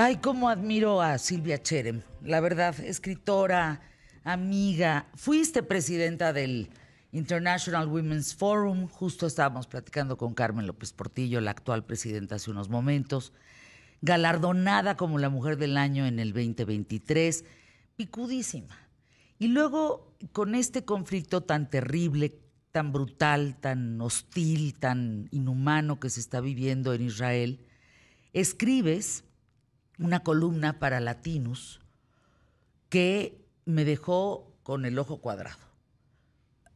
Ay, cómo admiro a Silvia Cherem, la verdad, escritora, amiga. Fuiste presidenta del International Women's Forum, justo estábamos platicando con Carmen López Portillo, la actual presidenta hace unos momentos, galardonada como la mujer del año en el 2023, picudísima. Y luego, con este conflicto tan terrible, tan brutal, tan hostil, tan inhumano que se está viviendo en Israel, escribes una columna para Latinos que me dejó con el ojo cuadrado.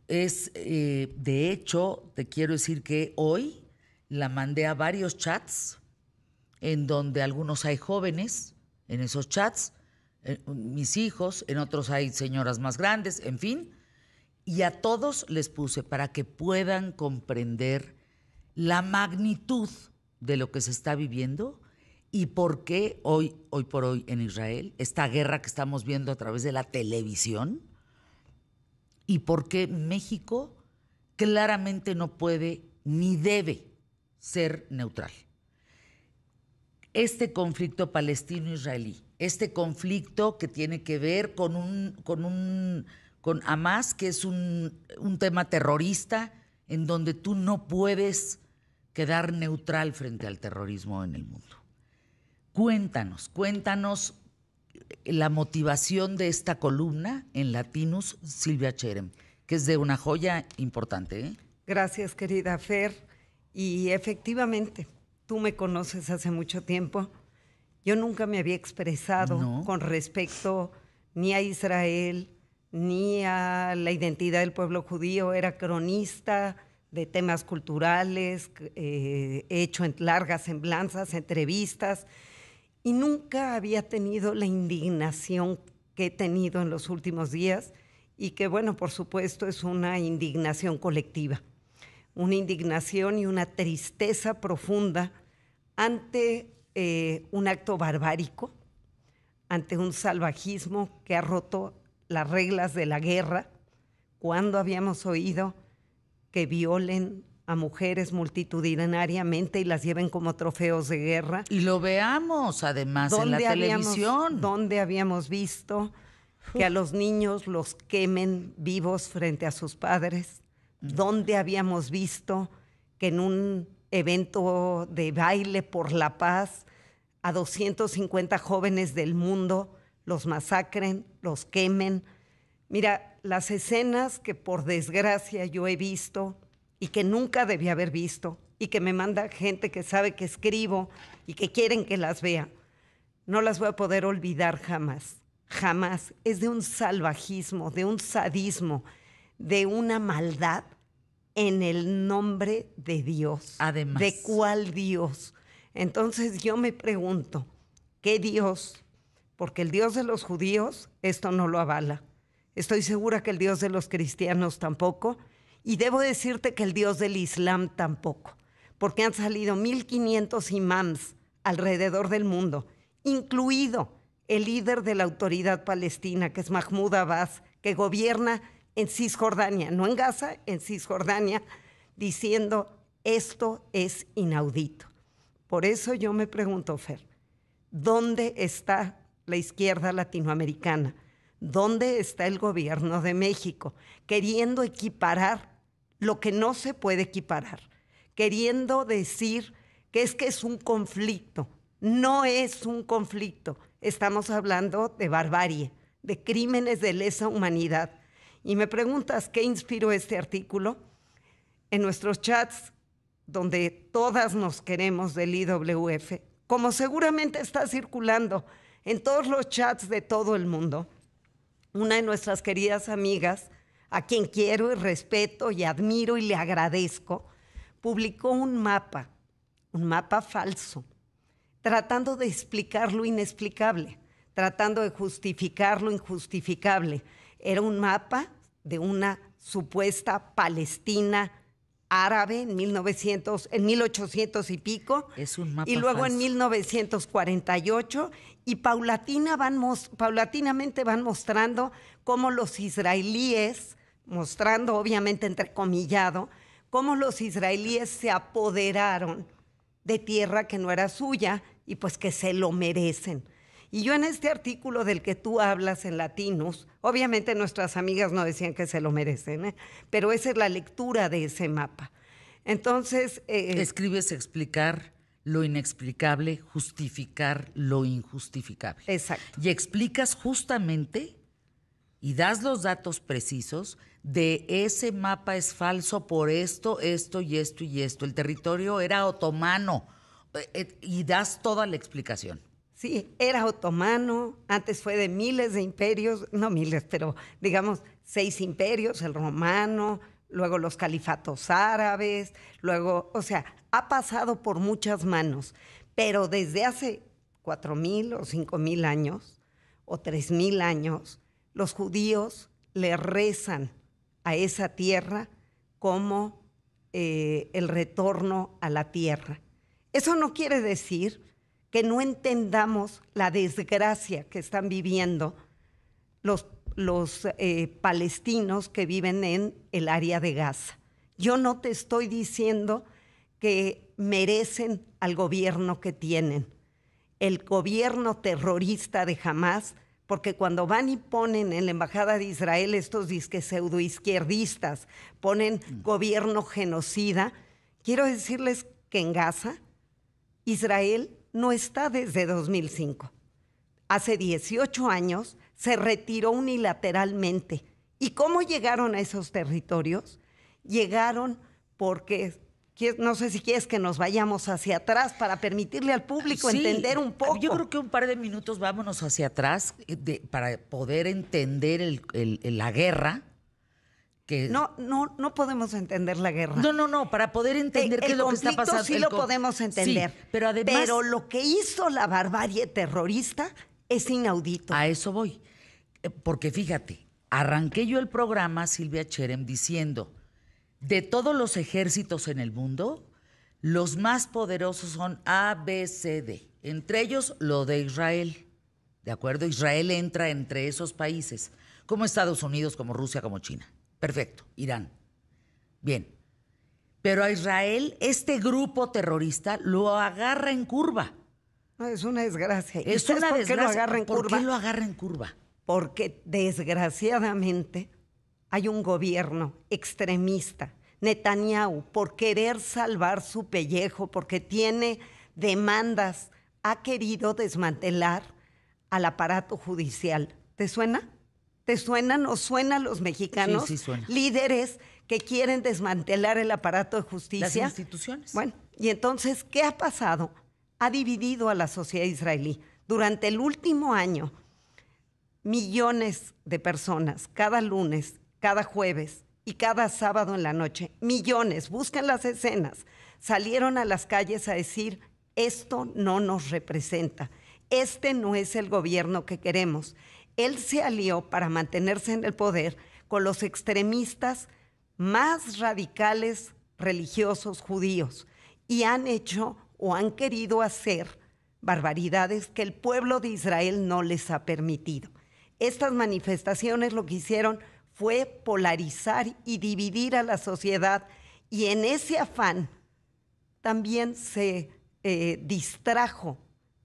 Es, eh, de hecho, te quiero decir que hoy la mandé a varios chats, en donde algunos hay jóvenes, en esos chats, eh, mis hijos, en otros hay señoras más grandes, en fin, y a todos les puse para que puedan comprender la magnitud de lo que se está viviendo ¿Y por qué hoy, hoy por hoy en Israel, esta guerra que estamos viendo a través de la televisión? ¿Y por qué México claramente no puede ni debe ser neutral? Este conflicto palestino-israelí, este conflicto que tiene que ver con un, con un, con Hamas, que es un tema terrorista, en donde tú no puedes quedar neutral frente al terrorismo en el mundo. Cuéntanos, cuéntanos eh, la motivación de esta columna en Latinus, Silvia Cherem, que es de una joya importante. ¿eh? Gracias, querida Fer. Y efectivamente, tú me conoces hace mucho tiempo. Yo nunca me había expresado con respecto ni a Israel, ni a la identidad del pueblo judío. Era cronista de temas culturales, he eh, hecho en largas semblanzas, entrevistas y nunca había tenido la indignación que he tenido en los últimos días y que, bueno, por supuesto es una indignación colectiva, una indignación y una tristeza profunda ante eh, un acto barbárico, ante un salvajismo que ha roto las reglas de la guerra. cuando habíamos oído que violen mujeres multitudinariamente y las lleven como trofeos de guerra. Y lo veamos además en la televisión. Donde habíamos visto que a los niños los quemen vivos frente a sus padres. Mm. Donde habíamos visto que en un evento de baile por la paz a 250 jóvenes del mundo los masacren, los quemen. Mira, las escenas que por desgracia yo he visto y que nunca debía haber visto y que me manda gente que sabe que escribo y que quieren que las vea. No las voy a poder olvidar jamás, jamás. Es de un salvajismo, de un sadismo, de una maldad en el nombre de Dios. Además. ¿De cuál Dios? Entonces yo me pregunto, ¿qué Dios? Porque el Dios de los judíos esto no lo avala. Estoy segura que el Dios de los cristianos tampoco. Y debo decirte que el Dios del Islam tampoco, porque han salido 1.500 imams alrededor del mundo, incluido el líder de la autoridad palestina, que es Mahmoud Abbas, que gobierna en Cisjordania, no en Gaza, en Cisjordania, diciendo esto es inaudito. Por eso yo me pregunto, Fer, ¿dónde está la izquierda latinoamericana? ¿Dónde está el gobierno de México queriendo equiparar lo que no se puede equiparar, queriendo decir que es que es un conflicto. No es un conflicto. Estamos hablando de barbarie, de crímenes de lesa humanidad. Y me preguntas qué inspiró este artículo. En nuestros chats, donde todas nos queremos del IWF, como seguramente está circulando en todos los chats de todo el mundo, una de nuestras queridas amigas a quien quiero y respeto y admiro y le agradezco, publicó un mapa, un mapa falso, tratando de explicar lo inexplicable, tratando de justificar lo injustificable. Era un mapa de una supuesta Palestina árabe en 1900, en 1800 y pico. Es un mapa y luego en 1948 y paulatinamente van mostrando cómo los israelíes mostrando obviamente entrecomillado, cómo los israelíes se apoderaron de tierra que no era suya y pues que se lo merecen. Y yo en este artículo del que tú hablas en Latinos, obviamente nuestras amigas no decían que se lo merecen, ¿eh? pero esa es la lectura de ese mapa. Entonces... Eh, eh, Escribes explicar lo inexplicable, justificar lo injustificable. Exacto. Y explicas justamente y das los datos precisos de ese mapa es falso por esto, esto y esto y esto. El territorio era otomano eh, eh, y das toda la explicación. Sí, era otomano, antes fue de miles de imperios, no miles, pero digamos seis imperios, el romano, luego los califatos árabes, luego, o sea, ha pasado por muchas manos, pero desde hace cuatro mil o cinco mil años o tres mil años, los judíos le rezan a esa tierra como eh, el retorno a la tierra. Eso no quiere decir que no entendamos la desgracia que están viviendo los, eh, palestinos que viven en el área de Gaza. Yo no te estoy diciendo que merecen al gobierno que tienen. El gobierno terrorista de Hamas porque cuando van y ponen en la Embajada de Israel estos disques pseudoizquierdistas, ponen mm. gobierno genocida, quiero decirles que en Gaza, Israel no está desde 2005. Hace 18 años se retiró unilateralmente. ¿Y cómo llegaron a esos territorios? Llegaron porque no sé si quieres que nos vayamos hacia atrás para permitirle al público entender un poco. Yo creo que un par de minutos vámonos hacia atrás eh, para poder entender la guerra. Que... No, no, no podemos entender la guerra. No, no, no, para poder entender eh, qué es lo que está pasando. Sí lo podemos entender. pero además. Pero lo que hizo la barbarie terrorista es inaudito. A eso voy. Eh, porque fíjate, arranqué yo el programa, Silvia Cherem, diciendo de todos los ejércitos en el mundo, los más poderosos son A, B, C, D. Entre ellos lo de Israel. ¿De acuerdo? Israel entra entre esos países, como Estados Unidos, como Rusia, como China. Perfecto, Irán. Bien. Pero a Israel este grupo terrorista lo agarra en curva. es una desgracia. Es una desgracia. lo curva? ¿Por qué lo agarra en curva? Porque desgraciadamente hay un gobierno extremista, Netanyahu, por querer salvar su pellejo, porque tiene demandas, ha querido desmantelar al aparato judicial. ¿Te suena? ¿Te suenan o suenan los mexicanos? Líderes que quieren desmantelar el aparato de justicia. Las instituciones. Bueno, y entonces, ¿qué ha pasado? Ha dividido a la sociedad israelí. Durante el último año, millones de personas cada lunes cada jueves y cada sábado en la noche. Millones, buscan las escenas, salieron a las calles a decir, esto no nos representa, este no es el gobierno que queremos. Él se alió para mantenerse en el poder con los extremistas más radicales religiosos judíos y han hecho o han querido hacer barbaridades que el pueblo de Israel no les ha permitido. Estas manifestaciones lo que hicieron fue polarizar y dividir a la sociedad y en ese afán también se eh, distrajo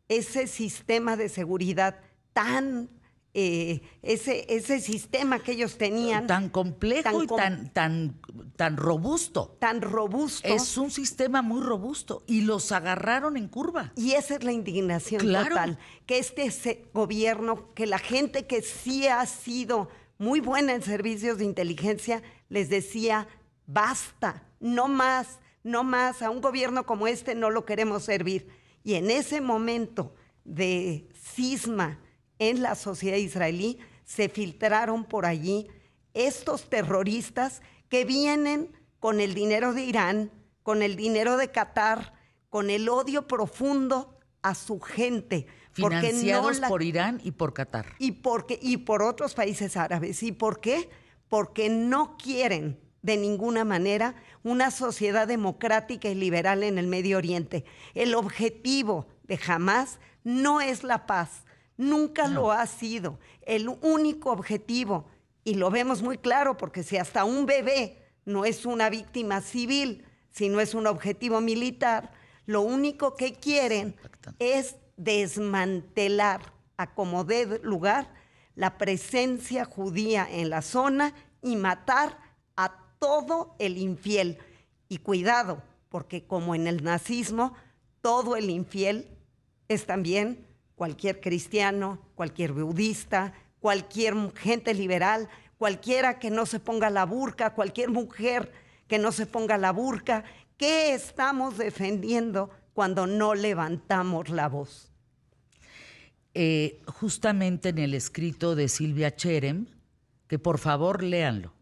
ese sistema de seguridad tan eh, ese, ese sistema que ellos tenían. Tan complejo tan y tan, tan, robusto. Tan robusto. Es un sistema muy robusto y los agarraron en curva. Y esa es la indignación total, que este gobierno, que la gente que sí ha sido muy buena en servicios de inteligencia, les decía, basta, no más, no más, a un gobierno como este no lo queremos servir. Y en ese momento de cisma en la sociedad israelí, se filtraron por allí estos terroristas que vienen con el dinero de Irán, con el dinero de Qatar, con el odio profundo a su gente. Financiados por Irán y por Qatar. Y, porque, y por otros países árabes. ¿Y por qué? Porque no quieren de ninguna manera una sociedad democrática y liberal en el Medio Oriente. El objetivo de Hamas no es la paz, nunca lo ha sido. El único objetivo, y lo vemos muy claro, porque si hasta un bebé no es una víctima civil, sino es un objetivo militar, lo único que quieren es desmantelar a como lugar la presencia judía en la zona y matar a todo el infiel. Y cuidado, porque como en el nazismo, todo el infiel es también cualquier cristiano, cualquier budista, cualquier gente liberal, cualquiera que no se ponga la burca, cualquier mujer que no se ponga la burca, ¿Qué estamos defendiendo cuando no levantamos la voz? Eh, justamente en el escrito de Silvia Cherem, que por favor léanlo.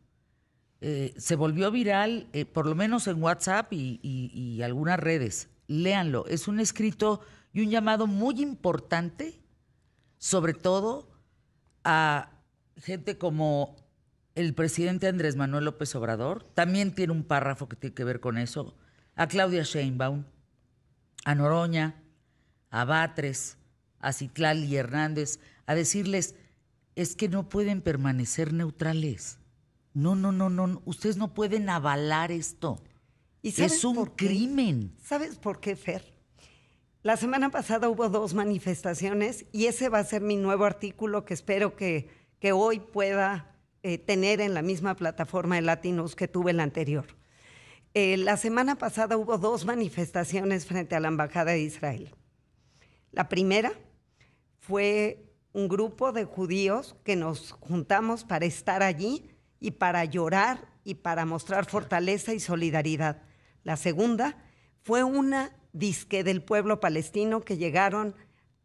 Eh, se volvió viral, eh, por lo menos en WhatsApp y, y, algunas redes. Léanlo. Es un escrito y un llamado muy importante, sobre todo a gente como el presidente Andrés Manuel López Obrador. También tiene un párrafo que tiene que ver con eso a Claudia Sheinbaum, a Noroña, a Batres, a Citlal y Hernández, a decirles, es que no pueden permanecer neutrales. No, no, no, no, ustedes no pueden avalar esto. es un crimen. ¿Sabes por qué, Fer? La semana pasada hubo dos manifestaciones y ese va a ser mi nuevo artículo que espero que, que hoy pueda eh, tener en la misma plataforma de Latinos que tuve el anterior. Eh, la semana pasada hubo dos manifestaciones frente a la Embajada de Israel. La primera fue un grupo de judíos que nos juntamos para estar allí y para llorar y para mostrar fortaleza y solidaridad. La segunda fue una disque del pueblo palestino que llegaron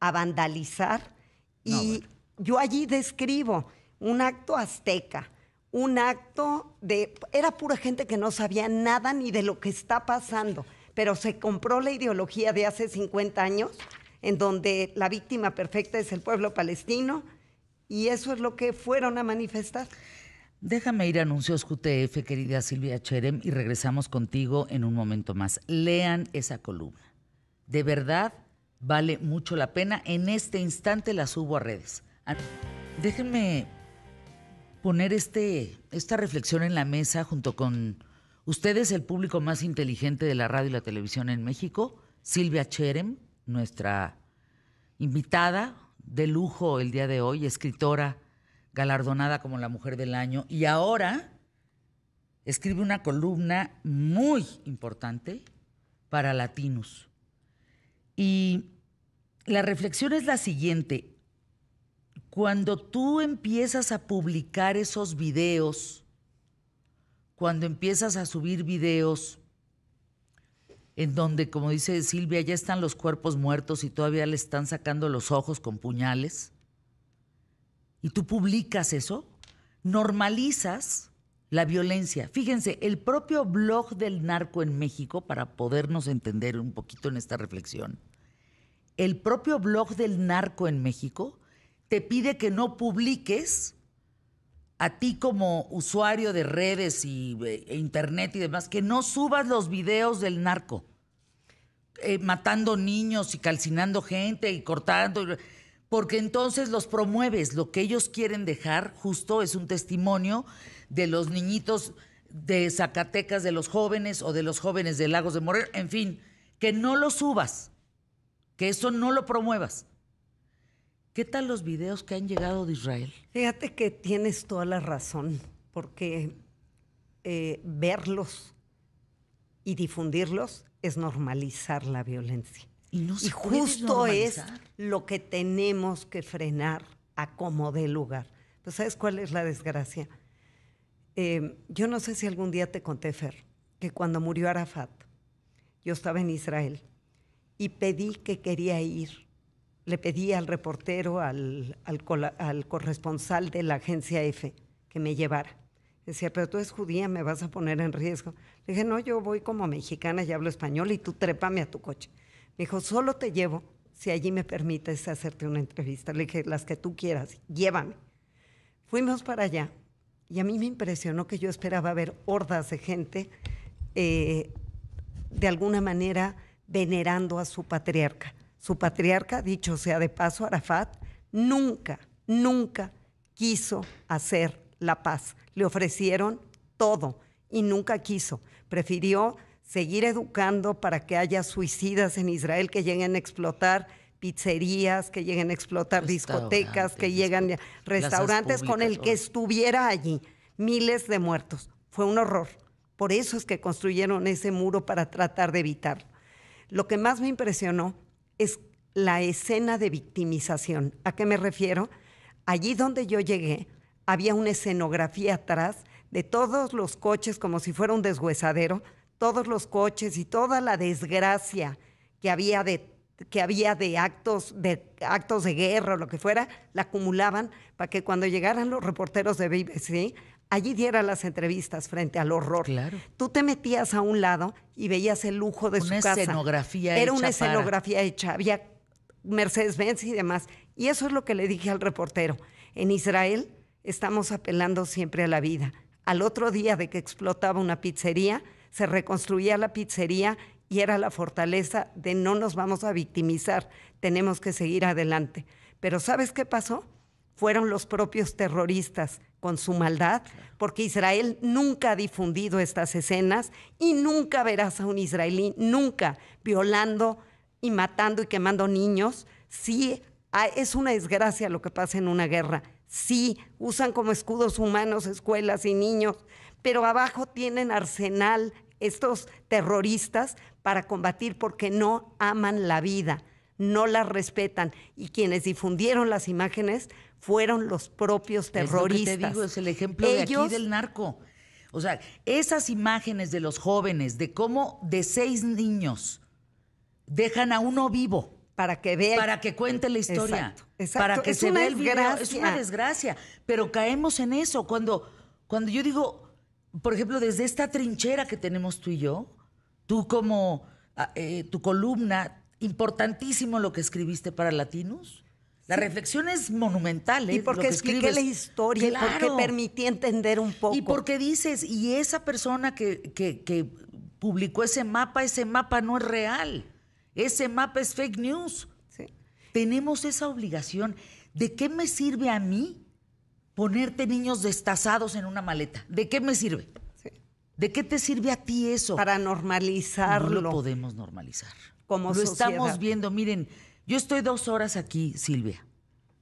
a vandalizar y yo allí describo un acto azteca un acto de... Era pura gente que no sabía nada ni de lo que está pasando, pero se compró la ideología de hace 50 años, en donde la víctima perfecta es el pueblo palestino, y eso es lo que fueron a manifestar. Déjame ir a anuncios QTF, querida Silvia Cherem, y regresamos contigo en un momento más. Lean esa columna. De verdad, vale mucho la pena. En este instante la subo a redes. Déjenme poner este, esta reflexión en la mesa junto con ustedes, el público más inteligente de la radio y la televisión en México, Silvia Cherem, nuestra invitada de lujo el día de hoy, escritora galardonada como la mujer del año, y ahora escribe una columna muy importante para latinos. Y la reflexión es la siguiente, cuando tú empiezas a publicar esos videos, cuando empiezas a subir videos en donde, como dice Silvia, ya están los cuerpos muertos y todavía le están sacando los ojos con puñales, y tú publicas eso, normalizas la violencia. Fíjense, el propio blog del narco en México, para podernos entender un poquito en esta reflexión, el propio blog del narco en México te pide que no publiques a ti como usuario de redes y eh, e internet y demás, que no subas los videos del narco, eh, matando niños y calcinando gente y cortando, porque entonces los promueves. Lo que ellos quieren dejar justo es un testimonio de los niñitos de Zacatecas, de los jóvenes o de los jóvenes de Lagos de Moreno, en fin, que no lo subas, que eso no lo promuevas. ¿Qué tal los videos que han llegado de Israel? Fíjate que tienes toda la razón, porque eh, verlos y difundirlos es normalizar la violencia. Y, justo es lo que tenemos que frenar a como de lugar. Pues ¿sabes cuál es la desgracia? Em, yo no sé si algún día te conté, Fer, que cuando murió Arafat, yo estaba en Israel y pedí que quería ir le pedí al reportero, al, al, corresponsal de la agencia EFE que me llevara. Decía, pero tú es judía, me vas a poner en riesgo. Le dije, no, yo voy como mexicana y hablo español y tú trépame a tu coche. Me dijo, solo te llevo si allí me permites hacerte una entrevista. Le dije, las que tú quieras, llévame. Fuimos para allá y a mí me impresionó que yo esperaba ver hordas de gente eh, de alguna manera venerando a su patriarca su patriarca, dicho sea de paso, Arafat, nunca, nunca quiso hacer la paz. Le ofrecieron todo y nunca quiso. Prefirió seguir educando para que haya suicidas en Israel que lleguen a explotar pizzerías, que lleguen a explotar discotecas, que lleguen a restaurantes con el que estuviera allí. Miles de muertos. Fue un horror. Por eso es que construyeron ese muro para tratar de evitarlo. Lo que más me impresionó es la escena de victimización. ¿A qué me refiero? Allí donde yo llegué había una escenografía atrás de todos los coches como si fuera un deshuesadero, todos los coches y toda la desgracia que había de que había de actos de actos de guerra o lo que fuera, la acumulaban para que cuando llegaran los reporteros de BBC allí diera las entrevistas frente al horror. Tú te metías a un lado y veías el lujo de su casa. Escenografía Era una escenografía hecha. Había Mercedes Benz y demás. Y eso es lo que le dije al reportero. En Israel estamos apelando siempre a la vida. Al otro día de que explotaba una pizzería, se reconstruía la pizzería y era la fortaleza de no nos vamos a victimizar, tenemos que seguir adelante. Pero ¿sabes qué pasó? Fueron los propios terroristas con su maldad, porque Israel nunca ha difundido estas escenas y nunca verás a un israelí, nunca violando y matando y quemando niños. Sí, ah, es una desgracia lo que pasa en una guerra. Sí, usan como escudos humanos escuelas y niños, pero abajo tienen arsenal estos terroristas para combatir porque no aman la vida no las respetan y quienes difundieron las imágenes fueron los propios terroristas. Es te digo, es el ejemplo de aquí del narco. O sea, esas imágenes de los jóvenes, de cómo de seis niños dejan a uno vivo. Para que vea. Para que cuente la historia. Exacto, Para que se vea el video. Es una desgracia. Pero caemos en eso. Cuando, cuando yo digo, por ejemplo, desde esta trinchera que tenemos tú y yo, tú como ah, eh, tu columna, importantísimo lo que escribiste para Latinos. La reflexión es monumental. Y ¿eh? porque expliqué la historia, porque permití entender un poco. Y porque dices, y esa persona que, publicó ese mapa, ese mapa no es real. Ese mapa es fake news. Tenemos esa obligación. ¿De qué me sirve a mí ponerte niños destazados en una maleta? ¿De qué me sirve? ¿De qué te sirve a ti eso? Para normalizarlo. No lo podemos normalizar lo estamos viendo. Miren, yo estoy dos horas aquí, Silvia.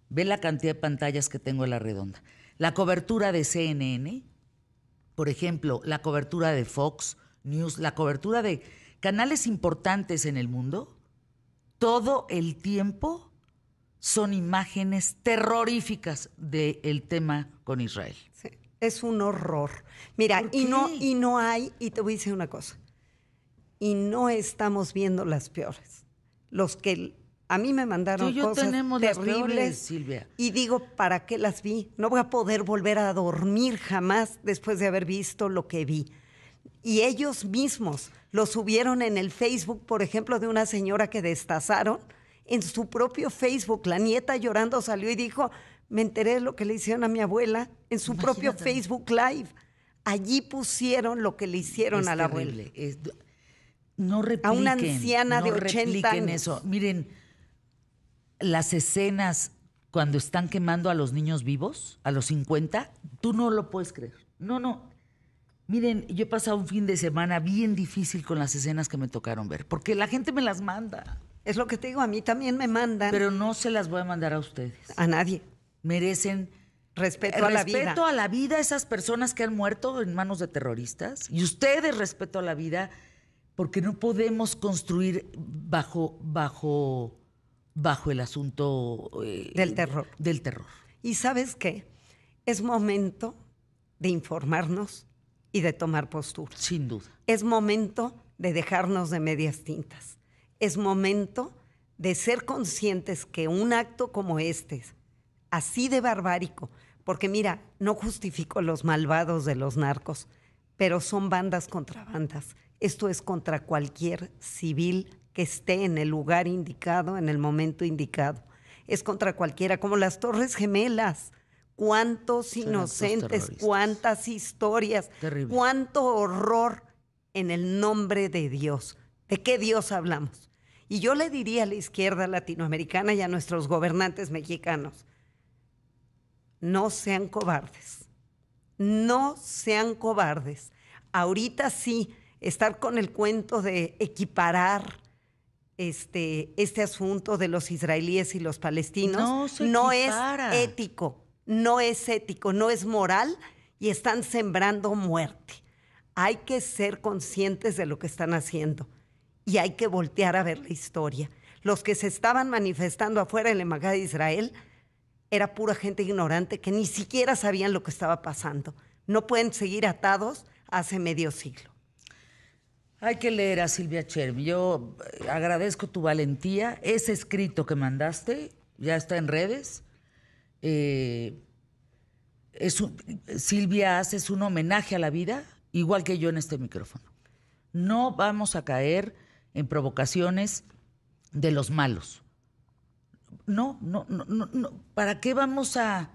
Ve la cantidad de pantallas que tengo en la redonda. La cobertura de CNN, por ejemplo, la cobertura de Fox News, la cobertura de canales importantes en el mundo, todo el tiempo son imágenes terroríficas del tema con Israel. es un horror. Mira, y no, y no hay, y te voy a decir una cosa, y no estamos viendo las peores. Los que a mí me mandaron cosas terribles, Y digo, ¿para qué las vi? No voy a poder volver a dormir jamás después de haber visto lo que vi. Y ellos mismos lo subieron en el Facebook, por ejemplo, de una señora que destazaron. En su propio Facebook, la nieta llorando salió y dijo, me enteré de lo que le hicieron a mi abuela en su propio Facebook Live. Allí pusieron lo que le hicieron a la abuela no repliquen, a una anciana no de 80 eso. Miren, las escenas cuando están quemando a los niños vivos, a los 50, tú no lo puedes creer. No, no. Miren, yo he pasado un fin de semana bien difícil con las escenas que me tocaron ver, porque la gente me las manda. Es lo que te digo, a mí también me mandan. Pero no se las voy a mandar a ustedes. A nadie. Merecen respeto, a la vida. Respeto a la vida esas personas que han muerto en manos de terroristas. Y ustedes respeto a la vida porque no podemos construir bajo, bajo, bajo el asunto eh, del terror. Del terror. Y sabes qué, es momento de informarnos y de tomar postura. Sin duda. Es momento de dejarnos de medias tintas. Es momento de ser conscientes que un acto como este, así de barbárico, porque mira, no justifico los malvados de los narcos, pero son bandas contra bandas esto es contra cualquier civil que esté en el lugar indicado, en el momento indicado. Es contra cualquiera, como las Torres Gemelas. Cuántos inocentes, cuántas historias, cuánto horror en el nombre de Dios. ¿De qué Dios hablamos? Y yo le diría a la izquierda latinoamericana y a nuestros gobernantes mexicanos, no sean cobardes, no sean cobardes. Ahorita sí, estar con el cuento de equiparar este, este asunto de los israelíes y los palestinos no, es ético, no es ético, no es moral y están sembrando muerte. Hay que ser conscientes de lo que están haciendo y hay que voltear a ver la historia. Los que se estaban manifestando afuera en la Embajada de Israel era pura gente ignorante que ni siquiera sabían lo que estaba pasando. No pueden seguir atados hace medio siglo. Hay que leer a Silvia Cherm. Yo eh, agradezco tu valentía. Ese escrito que mandaste ya está en redes. Eh, Silvia haces un homenaje a la vida, igual que yo en este micrófono. No vamos a caer en provocaciones de los malos. No, no, no, no, ¿Para qué vamos a,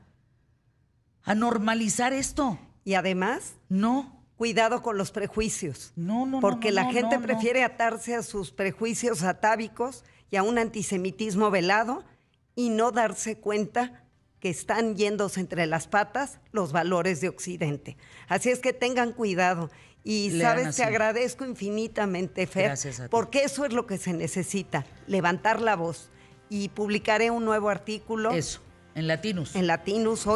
a normalizar esto? Y además, no cuidado con los prejuicios. No, no, Porque no, la gente prefiere atarse a sus prejuicios atávicos y a un antisemitismo velado y no darse cuenta que están yéndose entre las patas los valores de Occidente. Así es que tengan cuidado. Y sabes, te agradezco infinitamente, Fer, porque eso es lo que se necesita, levantar la voz. Y publicaré un nuevo artículo. Eso, en Latinus. En Latinus.